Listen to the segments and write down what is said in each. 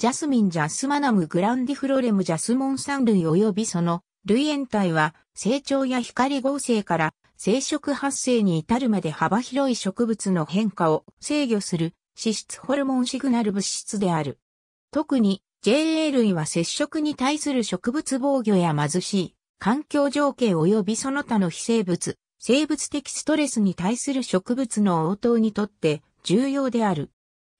ジャスミン・ジャスマナム・グランディフロレム・ジャスモン三類及びその類縁体は成長や光合成から生殖発生に至るまで幅広い植物の変化を制御する脂質ホルモンシグナル物質である。特に JA 類は接触に対する植物防御や貧しい環境条件及びその他の非生物、生物的ストレスに対する植物の応答にとって重要である。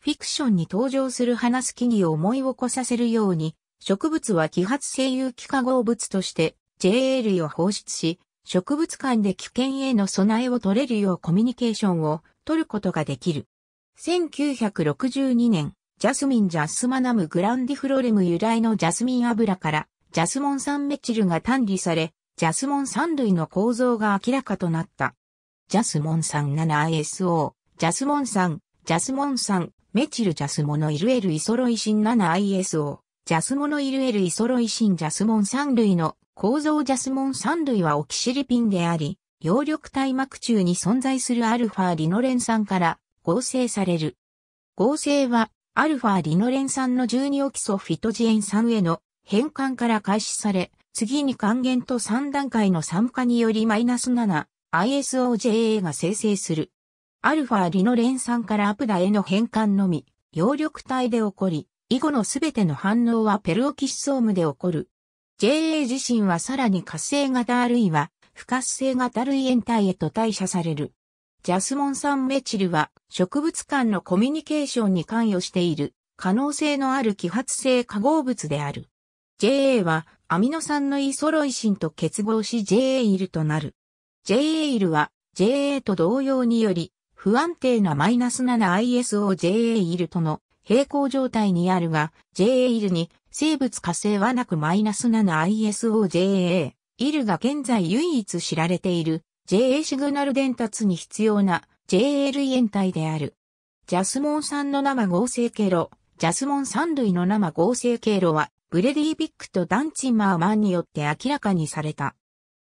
フィクションに登場する花木々を思い起こさせるように、植物は揮発性有機化合物として j a 類を放出し、植物間で危険への備えを取れるようコミュニケーションを取ることができる。1962年、ジャスミン・ジャスマナム・グランディフロレム由来のジャスミン油からジャスモン酸メチルが単理され、ジャスモン酸類の構造が明らかとなった。ジャスモン酸7 i s o ジャスモン酸、ジャスモン酸メチルジャスモノイルエルイソロイシン 7ISO、ジャスモノイルエルイソロイシンジャスモン3類の構造ジャスモン3類はオキシリピンであり、葉緑体膜中に存在するアルファリノレン酸から合成される。合成は、アルファリノレン酸の12オキソフィトジエン酸への変換から開始され、次に還元と3段階の酸化によりマイナス 7ISOJA が生成する。アルファリノレン酸からアプダへの変換のみ、葉緑体で起こり、以後のすべての反応はペルオキシソームで起こる。JA 自身はさらに活性型あるいは不活性型類塩体へと代謝される。ジャスモン酸メチルは植物間のコミュニケーションに関与している可能性のある揮発性化合物である。JA はアミノ酸のイソロイシンと結合し JA イルとなる。JA イルは JA と同様により不安定なマイナス -7ISOJA イルとの平行状態にあるが、JA イルに生物火性はなくマイナス -7ISOJA イルが現在唯一知られている JA シグナル伝達に必要な JA 類延体である。ジャスモン酸の生合成経路、ジャスモン酸類の生合成経路は、ブレディビックとダンチマーマンによって明らかにされた。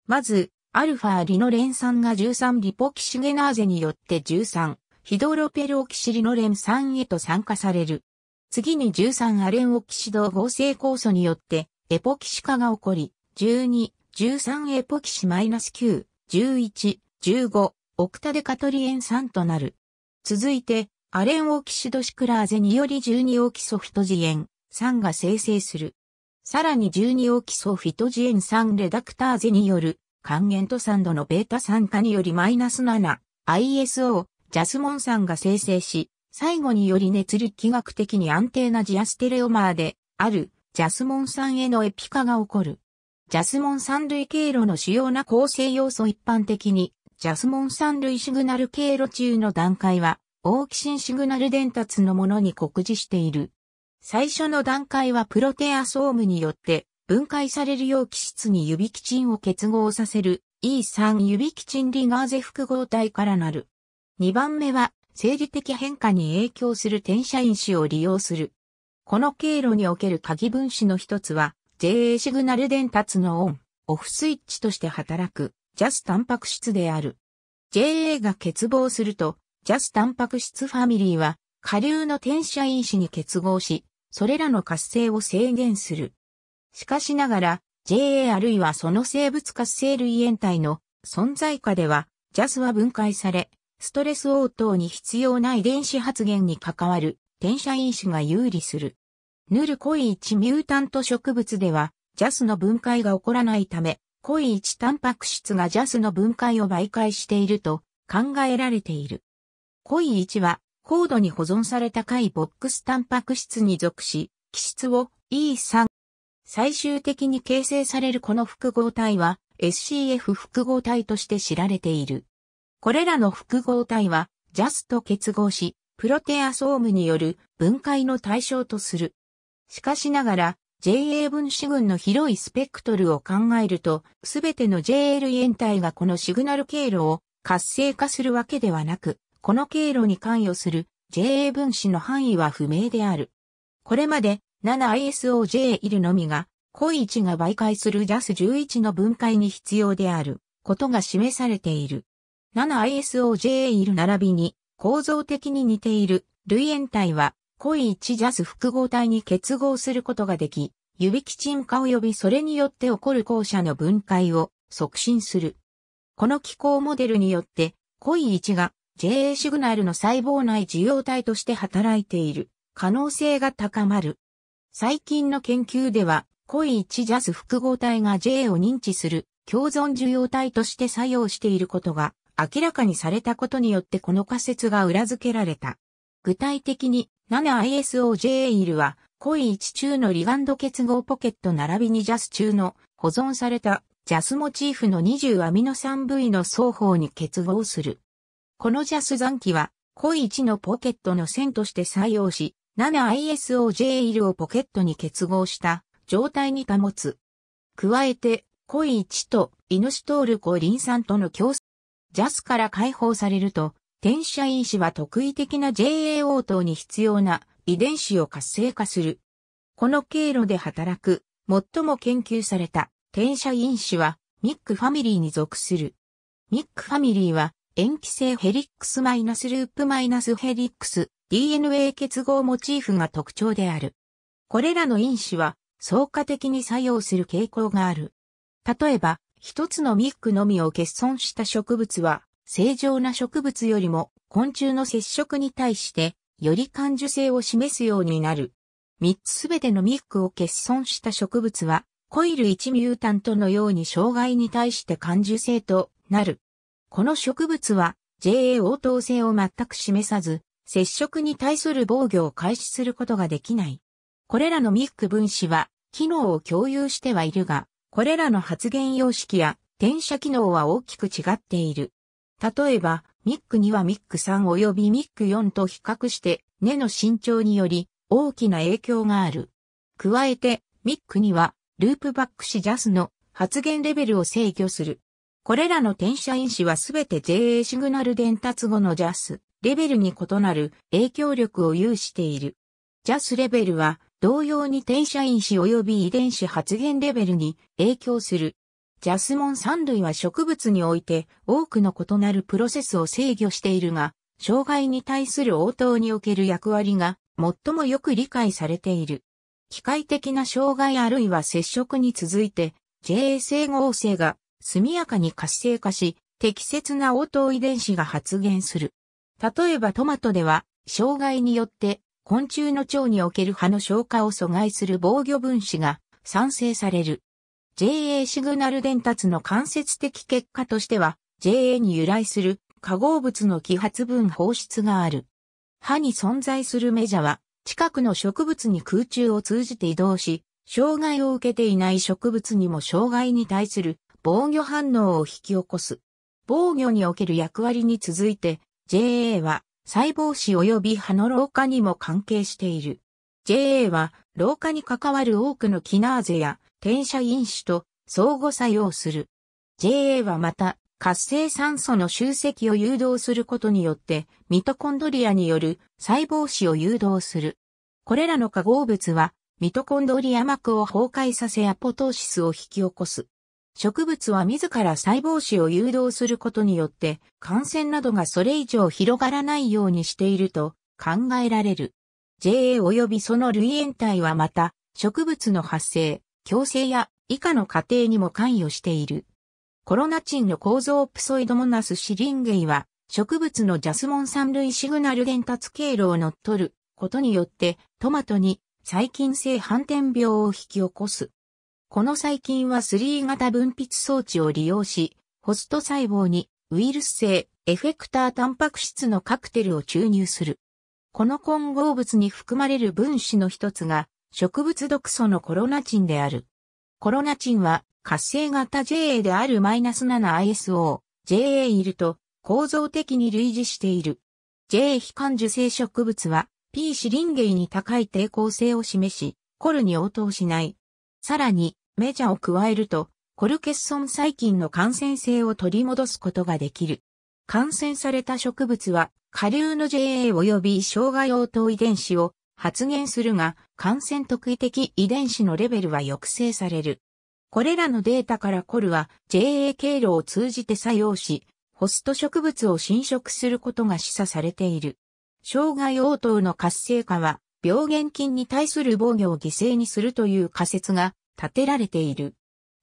まず、アルファリノレン酸が13リポキシゲナーゼによって13ヒドロペルオキシリノレン酸へと酸化される。次に13アレンオキシド合成酵素によってエポキシ化が起こり、12、13エポキシマイナス9、11、15、オクタデカトリエン酸となる。続いて、アレンオキシドシクラーゼにより12オキソフィトジエン酸が生成する。さらに12オキソフィトジエン酸レダクターゼによる還元と酸度のベータ酸化によりマイナス 7ISO、ジャスモン酸が生成し、最後により熱力学的に安定なジアステレオマーであるジャスモン酸へのエピ化が起こる。ジャスモン酸類経路の主要な構成要素一般的に、ジャスモン酸類シグナル経路中の段階は、オーキシンシグナル伝達のものに酷似している。最初の段階はプロテアソームによって分解される容器質に指基チンを結合させる E3 指基チンリガーゼ複合体からなる。2番目は、生理的変化に影響する転写因子を利用する。この経路における鍵分子の一つは、JA シグナル伝達のオン、オフスイッチとして働く、JAS タンパク質である。JA が欠乏すると、JAS タンパク質ファミリーは、下流の転写因子に結合し、それらの活性を制限する。しかしながら、JA あるいはその生物活性類炎体の存在下では、JAS は分解され、ストレス応答に必要な遺伝子発現に関わる転写因子が有利する。ヌルコイ1ミュータント植物では、JAS の分解が起こらないため、コイ1タンパク質が JAS の分解を媒介していると考えられている。コイ1は、高度に保存された解ボックスタンパク質に属し、基質を E3 最終的に形成されるこの複合体は SCF 複合体として知られている。これらの複合体は JAS と結合し、プロテアソームによる分解の対象とする。しかしながら JA 分子群の広いスペクトルを考えると、すべての JL 円体がこのシグナル経路を活性化するわけではなく、この経路に関与する JA 分子の範囲は不明である。これまで 7ISOJ いるのみが、コイ1が媒介する JAS11 の分解に必要であることが示されている。7ISOJ いる並びに構造的に似ている類塩体は、コイ1 JAS 複合体に結合することができ、指基沈化及びそれによって起こる校舎の分解を促進する。この機構モデルによって、コイ1が JA シグナルの細胞内受容体として働いている可能性が高まる。最近の研究では、コイ1ジャス複合体が J を認知する共存受容体として作用していることが明らかにされたことによってこの仮説が裏付けられた。具体的に 7ISOJ イルはコイ1中のリガンド結合ポケット並びにジャス中の保存されたジャスモチーフの20アミノ酸部位の双方に結合する。このジャス残機はコイ1のポケットの線として作用し、7ISOJL をポケットに結合した状態に保つ。加えて、コイ1とイノシトールコリン酸との共生。ジャスから解放されると、転写因子は特異的な JAO 等に必要な遺伝子を活性化する。この経路で働く、最も研究された転写因子はミックファミリーに属する。ミックファミリーは、塩基性ヘリックスマイナスループマイナスヘリックス DNA 結合モチーフが特徴である。これらの因子は相加的に作用する傾向がある。例えば、一つのミックのみを欠損した植物は、正常な植物よりも昆虫の接触に対してより感受性を示すようになる。三つすべてのミックを欠損した植物は、コイル1ミュータントのように障害に対して感受性となる。この植物は JA 応答性を全く示さず、接触に対する防御を開始することができない。これらのミック分子は、機能を共有してはいるが、これらの発現様式や転写機能は大きく違っている。例えば、ミックにはミック3及びミック4と比較して根の伸長により大きな影響がある。加えて、ミックにはループバックし JAS の発現レベルを制御する。これらの転写因子はすべて JA シグナル伝達後の JAS レベルに異なる影響力を有している。JAS レベルは同様に転写因子及び遺伝子発現レベルに影響する。ジャスモン三類は植物において多くの異なるプロセスを制御しているが、障害に対する応答における役割が最もよく理解されている。機械的な障害あるいは接触に続いて JA 整合性が速やかに活性化し、適切な応答遺伝子が発現する。例えばトマトでは、障害によって昆虫の腸における葉の消化を阻害する防御分子が産生される。JA シグナル伝達の間接的結果としては、JA に由来する化合物の揮発分放出がある。歯に存在するメジャは、近くの植物に空中を通じて移動し、障害を受けていない植物にも障害に対する防御反応を引き起こす。防御における役割に続いて、JA は細胞死及び葉の老化にも関係している。JA は老化に関わる多くのキナーゼや転写因子と相互作用する。JA はまた活性酸素の集積を誘導することによってミトコンドリアによる細胞死を誘導する。これらの化合物はミトコンドリア膜を崩壊させアポトーシスを引き起こす。植物は自ら細胞子を誘導することによって感染などがそれ以上広がらないようにしていると考えられる。JA 及びその類縁体はまた植物の発生、共生や以下の過程にも関与している。コロナチンの構造プソイドモナスシリンゲイは植物のジャスモン酸類シグナル伝達経路を乗っ取ることによってトマトに細菌性反転病を引き起こす。この細菌は3型分泌装置を利用し、ホスト細胞にウイルス性エフェクタータンパク質のカクテルを注入する。この混合物に含まれる分子の一つが植物毒素のコロナチンである。コロナチンは活性型 JA である -7ISO、JA いると構造的に類似している。JA 非感受性植物は P シリンゲイに高い抵抗性を示し、コルに応答しない。さらにメジャーを加えると、コルケッソン細菌の感染性を取り戻すことができる。感染された植物は、下流の JA 及び障害応答遺伝子を発現するが、感染特異的遺伝子のレベルは抑制される。これらのデータからコルは JA 経路を通じて作用し、ホスト植物を侵食することが示唆されている。障害応答の活性化は、病原菌に対する防御を犠牲にするという仮説が建てられている。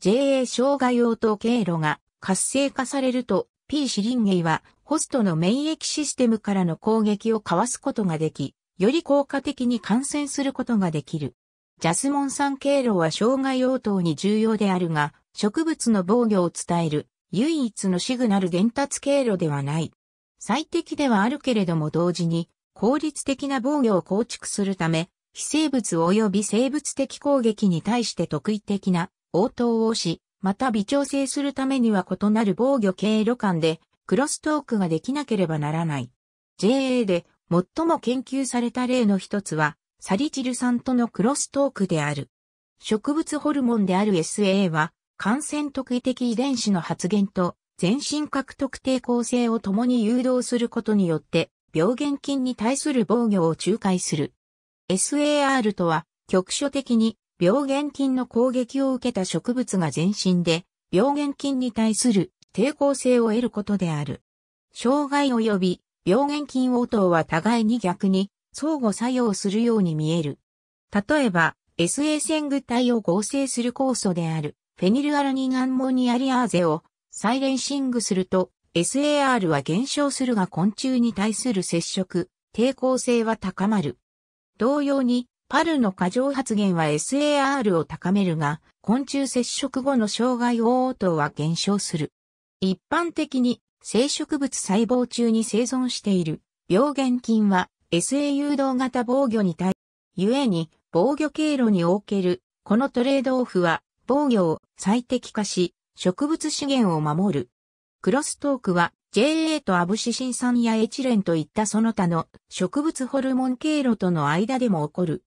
JA 障害応答経路が活性化されると P シリンゲイはホストの免疫システムからの攻撃をかわすことができ、より効果的に感染することができる。ジャスモン酸経路は障害応答に重要であるが、植物の防御を伝える唯一のシグナル伝達経路ではない。最適ではあるけれども同時に効率的な防御を構築するため、非生物及び生物的攻撃に対して特異的な応答をし、また微調整するためには異なる防御経路間でクロストークができなければならない。JA で最も研究された例の一つは、サリチル酸とのクロストークである。植物ホルモンである SA は、感染特異的遺伝子の発現と全身核特定抗性を共に誘導することによって、病原菌に対する防御を仲介する。SAR とは、局所的に病原菌の攻撃を受けた植物が全身で、病原菌に対する抵抗性を得ることである。障害及び病原菌応答は互いに逆に相互作用するように見える。例えば、SA 線具体を合成する酵素であるフェニルアルニンアンモニアリアーゼをサイレンシングすると SAR は減少するが昆虫に対する接触、抵抗性は高まる。同様に、パルの過剰発現は SAR を高めるが、昆虫接触後の障害応答は減少する。一般的に、生殖物細胞中に生存している病原菌は SA 誘導型防御に対、ゆえに防御経路におけるこのトレードオフは防御を最適化し植物資源を守る。クロストークは JA とアブシシン酸やエチレンといったその他の植物ホルモン経路との間でも起こる。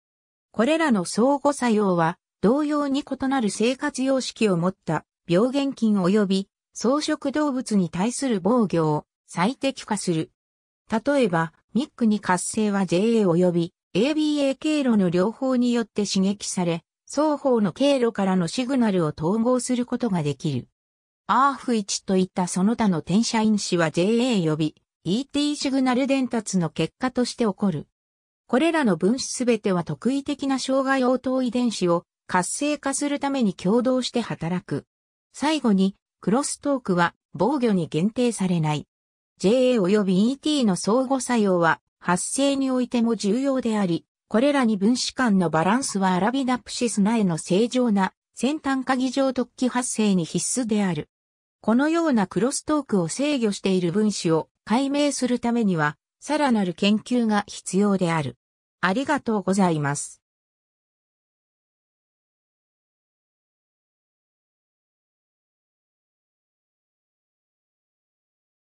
これらの相互作用は、同様に異なる生活様式を持った病原菌及び草食動物に対する防御を最適化する。例えば、ミックに活性は JA 及び ABA 経路の両方によって刺激され、双方の経路からのシグナルを統合することができる。アーフ1といったその他の転写因子は JA 予び ET シグナル伝達の結果として起こる。これらの分子すべては特異的な障害応答遺伝子を活性化するために共同して働く。最後に、クロストークは防御に限定されない。JA 及び ET の相互作用は発生においても重要であり、これらに分子間のバランスはアラビナプシス内の正常な先端鍵上突起発生に必須である。このようなクロストークを制御している分子を解明するためには、さらなる研究が必要である。ありがとうございます。